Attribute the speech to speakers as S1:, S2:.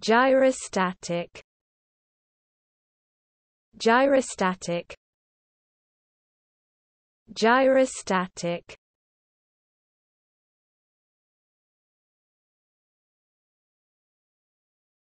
S1: Gyrostatic Gyrostatic Gyrostatic